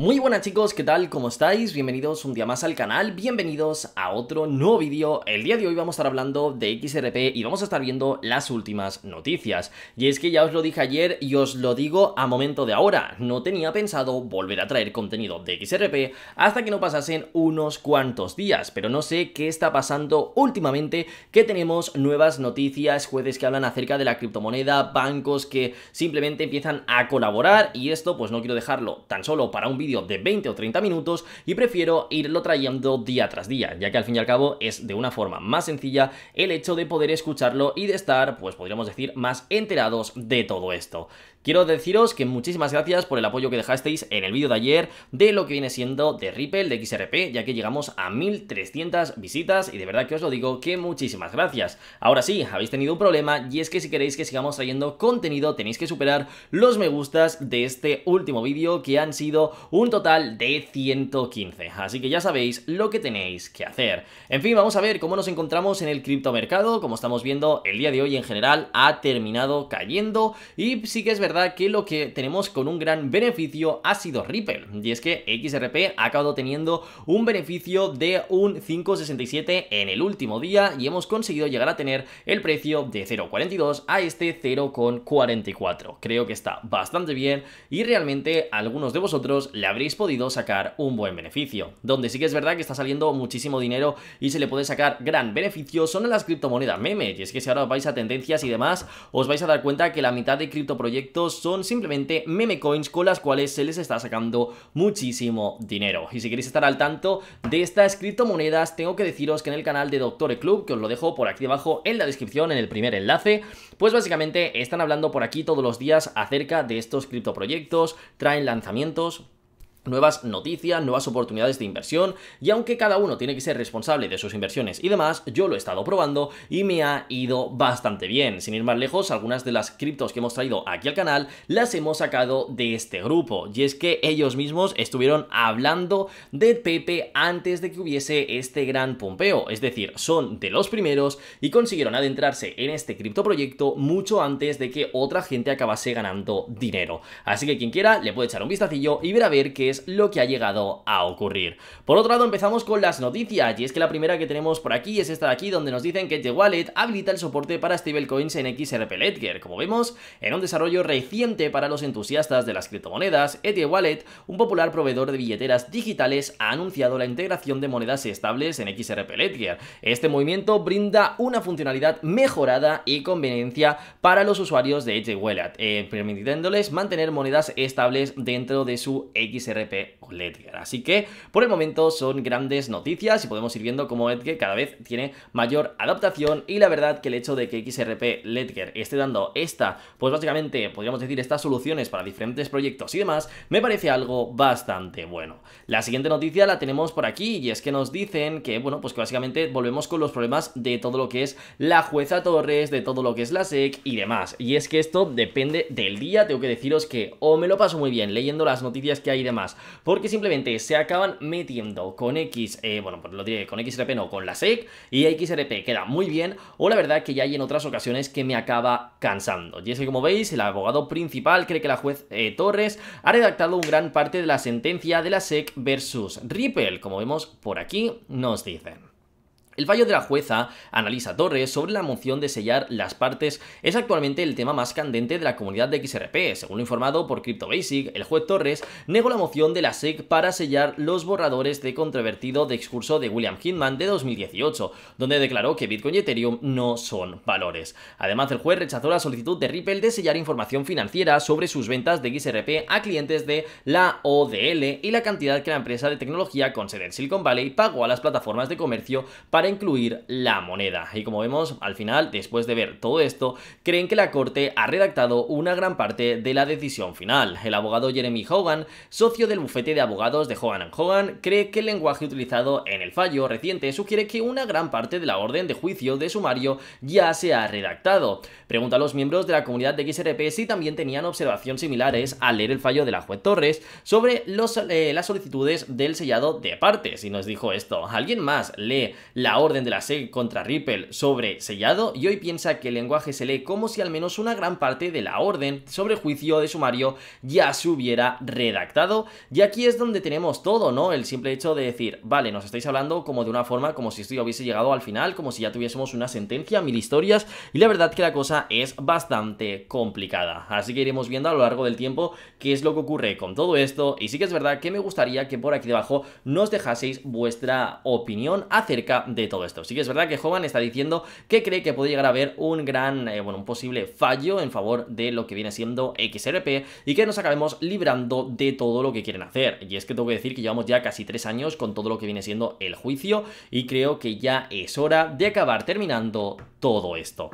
Muy buenas chicos, ¿qué tal? ¿Cómo estáis? Bienvenidos un día más al canal, bienvenidos a otro nuevo vídeo. El día de hoy vamos a estar hablando de XRP y vamos a estar viendo las últimas noticias. Y es que ya os lo dije ayer y os lo digo a momento de ahora, no tenía pensado volver a traer contenido de XRP hasta que no pasasen unos cuantos días, pero no sé qué está pasando últimamente, que tenemos nuevas noticias, jueces que hablan acerca de la criptomoneda, bancos que simplemente empiezan a colaborar y esto pues no quiero dejarlo tan solo para un vídeo de 20 o 30 minutos y prefiero irlo trayendo día tras día, ya que al fin y al cabo es de una forma más sencilla el hecho de poder escucharlo y de estar, pues podríamos decir, más enterados de todo esto. Quiero deciros que muchísimas gracias por el apoyo que dejasteis en el vídeo de ayer de lo que viene siendo de Ripple, de XRP, ya que llegamos a 1300 visitas y de verdad que os lo digo que muchísimas gracias. Ahora sí, habéis tenido un problema y es que si queréis que sigamos trayendo contenido tenéis que superar los me gustas de este último vídeo que han sido un total de 115. Así que ya sabéis lo que tenéis que hacer. En fin, vamos a ver cómo nos encontramos en el criptomercado. Como estamos viendo, el día de hoy en general ha terminado cayendo y sí que es verdad que lo que tenemos con un gran beneficio ha sido Ripple, y es que XRP ha acabado teniendo un beneficio de un 5,67 en el último día y hemos conseguido llegar a tener el precio de 0,42 a este 0,44. Creo que está bastante bien y realmente algunos de vosotros le habréis podido sacar un buen beneficio. Donde sí que es verdad que está saliendo muchísimo dinero y se le puede sacar gran beneficio son en las criptomonedas meme, y es que si ahora vais a tendencias y demás, os vais a dar cuenta que la mitad de criptoproyectos son simplemente meme coins con las cuales se les está sacando muchísimo dinero. Y si queréis estar al tanto de estas criptomonedas, tengo que deciros que en el canal de Doctor Club, que os lo dejo por aquí abajo en la descripción, en el primer enlace, pues básicamente están hablando por aquí todos los días acerca de estos criptoproyectos, traen lanzamientos, nuevas noticias, nuevas oportunidades de inversión y aunque cada uno tiene que ser responsable de sus inversiones y demás, yo lo he estado probando y me ha ido bastante bien. Sin ir más lejos, algunas de las criptos que hemos traído aquí al canal las hemos sacado de este grupo y es que ellos mismos estuvieron hablando de Pepe antes de que hubiese este gran pompeo, es decir, son de los primeros y consiguieron adentrarse en este proyecto mucho antes de que otra gente acabase ganando dinero. Así que quien quiera le puede echar un vistacillo y ver a ver qué lo que ha llegado a ocurrir. Por otro lado, empezamos con las noticias, y es que la primera que tenemos por aquí es esta de aquí, donde nos dicen que The Wallet habilita el soporte para stablecoins en XRP Ledger. Como vemos, en un desarrollo reciente para los entusiastas de las criptomonedas, Et Wallet, un popular proveedor de billeteras digitales, ha anunciado la integración de monedas estables en XRP Ledger. Este movimiento brinda una funcionalidad mejorada y conveniencia para los usuarios de Edge Wallet, eh, permitiéndoles mantener monedas estables dentro de su XRP o Ledger, Así que por el momento son grandes noticias y podemos ir viendo cómo Edge cada vez tiene mayor adaptación y la verdad que el hecho de que XRP Ledger esté dando esta, pues básicamente podríamos decir estas soluciones para diferentes proyectos y demás, me parece algo bastante bueno. La siguiente noticia la tenemos por aquí y es que nos dicen que, bueno, pues que básicamente volvemos con los problemas de todo lo que es la jueza Torres, de todo lo que es la SEC y demás. Y es que esto depende del día, tengo que deciros que o me lo paso muy bien leyendo las noticias que hay y demás, porque simplemente se acaban metiendo con X, eh, bueno, pues lo diré, con XRP no, con la SEC, y XRP queda muy bien, o la verdad que ya hay en otras ocasiones que me acaba cansando. Y es que como veis, el abogado principal cree que la juez eh, Torres ha redactado un gran parte de la sentencia de la SEC versus Ripple, como vemos por aquí nos dicen. El fallo de la jueza Analisa Torres sobre la moción de sellar las partes es actualmente el tema más candente de la comunidad de XRP. Según lo informado por CryptoBasic, el juez Torres negó la moción de la SEC para sellar los borradores de controvertido de discurso de William Hinman de 2018, donde declaró que Bitcoin y Ethereum no son valores. Además, el juez rechazó la solicitud de Ripple de sellar información financiera sobre sus ventas de XRP a clientes de la ODL y la cantidad que la empresa de tecnología con sede en Silicon Valley pagó a las plataformas de comercio para incluir la moneda. Y como vemos, al final, después de ver todo esto, creen que la Corte ha redactado una gran parte de la decisión final. El abogado Jeremy Hogan, socio del bufete de abogados de Hogan Hogan, cree que el lenguaje utilizado en el fallo reciente sugiere que una gran parte de la orden de juicio de sumario ya se ha redactado. Pregunta a los miembros de la comunidad de XRP si también tenían observación similares al leer el fallo de la juez Torres sobre eh, las solicitudes del sellado de partes. Y nos dijo esto, ¿alguien más lee la orden de la SEG contra Ripple sobre sellado y hoy piensa que el lenguaje se lee como si al menos una gran parte de la orden sobre juicio de sumario ya se hubiera redactado. Y aquí es donde tenemos todo, ¿no? El simple hecho de decir, vale, nos estáis hablando como de una forma como si esto ya hubiese llegado al final, como si ya tuviésemos una sentencia, mil historias, y la verdad que la cosa es bastante complicada. Así que iremos viendo a lo largo del tiempo qué es lo que ocurre con todo esto, y sí que es verdad que me gustaría que por aquí debajo nos dejaseis vuestra opinión acerca de todo esto. Sí que es verdad que Jovan está diciendo que cree que puede llegar a haber un gran, eh, bueno, un posible fallo en favor de lo que viene siendo XRP y que nos acabemos librando de todo lo que quieren hacer. Y es que tengo que decir que llevamos ya casi tres años con todo lo que viene siendo el juicio y creo que ya es hora de acabar terminando todo esto.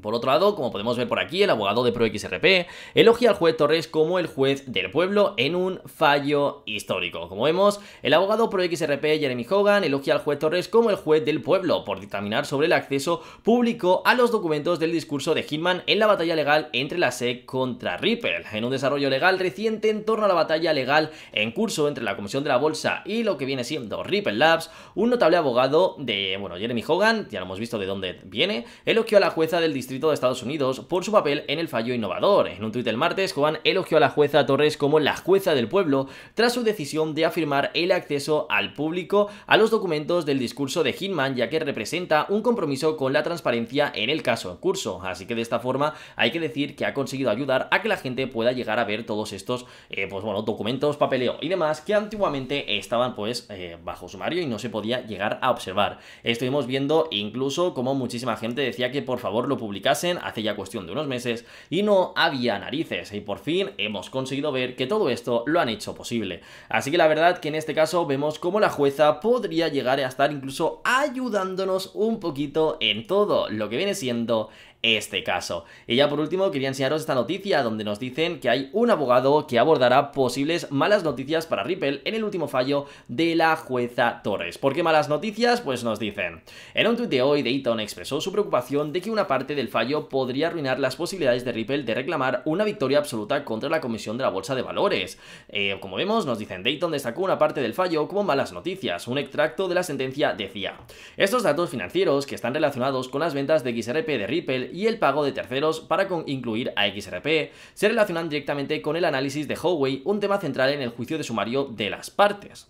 Por otro lado, como podemos ver por aquí, el abogado de ProXRP elogia al juez Torres como el juez del pueblo en un fallo histórico. Como vemos, el abogado ProXRP Jeremy Hogan elogia al juez Torres como el juez del pueblo por dictaminar sobre el acceso público a los documentos del discurso de Hitman en la batalla legal entre la SEC contra Ripple, en un desarrollo legal reciente en torno a la batalla legal en curso entre la Comisión de la Bolsa y lo que viene siendo Ripple Labs, un notable abogado de, bueno, Jeremy Hogan, ya lo hemos visto de dónde viene, elogió a la jueza del discurso Distrito de Estados Unidos por su papel en el fallo innovador. En un tuit el martes, Juan elogió a la jueza Torres como la jueza del pueblo tras su decisión de afirmar el acceso al público a los documentos del discurso de Hinman, ya que representa un compromiso con la transparencia en el caso en curso. Así que de esta forma hay que decir que ha conseguido ayudar a que la gente pueda llegar a ver todos estos eh, pues bueno, documentos, papeleo y demás que antiguamente estaban pues eh, bajo sumario y no se podía llegar a observar. Estuvimos viendo incluso como muchísima gente decía que por favor lo publicara hacía hace ya cuestión de unos meses y no había narices y por fin hemos conseguido ver que todo esto lo han hecho posible. Así que la verdad que en este caso vemos como la jueza podría llegar a estar incluso ayudándonos un poquito en todo lo que viene siendo este caso. Y ya por último quería enseñaros esta noticia donde nos dicen que hay un abogado que abordará posibles malas noticias para Ripple en el último fallo de la jueza Torres. ¿Por qué malas noticias? Pues nos dicen. En un tuit de hoy, Dayton expresó su preocupación de que una parte del fallo podría arruinar las posibilidades de Ripple de reclamar una victoria absoluta contra la Comisión de la Bolsa de Valores. Eh, como vemos, nos dicen, Dayton destacó una parte del fallo como malas noticias. Un extracto de la sentencia decía, estos datos financieros que están relacionados con las ventas de XRP de Ripple y el pago de terceros para con incluir a XRP. Se relacionan directamente con el análisis de Huawei, un tema central en el juicio de sumario de las partes.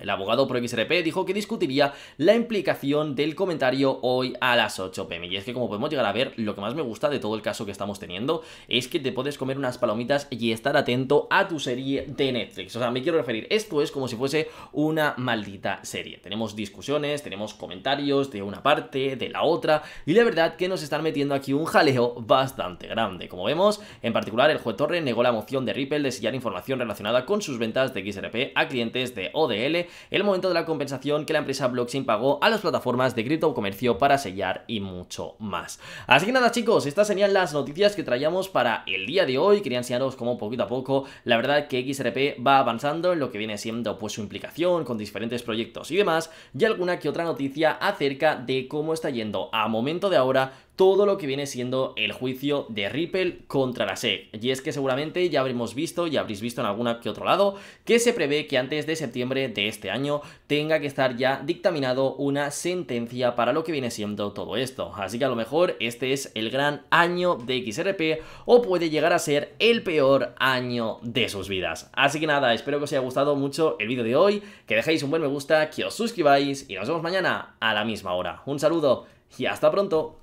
El abogado XRP dijo que discutiría la implicación del comentario hoy a las 8 pm. Y es que como podemos llegar a ver, lo que más me gusta de todo el caso que estamos teniendo es que te puedes comer unas palomitas y estar atento a tu serie de Netflix. O sea, me quiero referir, esto es como si fuese una maldita serie. Tenemos discusiones, tenemos comentarios de una parte, de la otra, y la verdad que nos están metiendo aquí un jaleo bastante grande. Como vemos, en particular el juez Torre negó la moción de Ripple de sellar información relacionada con sus ventas de XRP a clientes de ODL el momento de la compensación que la empresa blockchain pagó a las plataformas de cripto comercio para sellar y mucho más. Así que nada chicos, estas serían las noticias que traíamos para el día de hoy. Quería enseñaros cómo poquito a poco la verdad que XRP va avanzando en lo que viene siendo pues su implicación con diferentes proyectos y demás y alguna que otra noticia acerca de cómo está yendo a momento de ahora todo lo que viene siendo el juicio de Ripple contra la SEC. Y es que seguramente ya habremos visto, ya habréis visto en alguna que otro lado, que se prevé que antes de septiembre de este año tenga que estar ya dictaminado una sentencia para lo que viene siendo todo esto. Así que a lo mejor este es el gran año de XRP o puede llegar a ser el peor año de sus vidas. Así que nada, espero que os haya gustado mucho el vídeo de hoy, que dejéis un buen me gusta, que os suscribáis y nos vemos mañana a la misma hora. Un saludo y hasta pronto.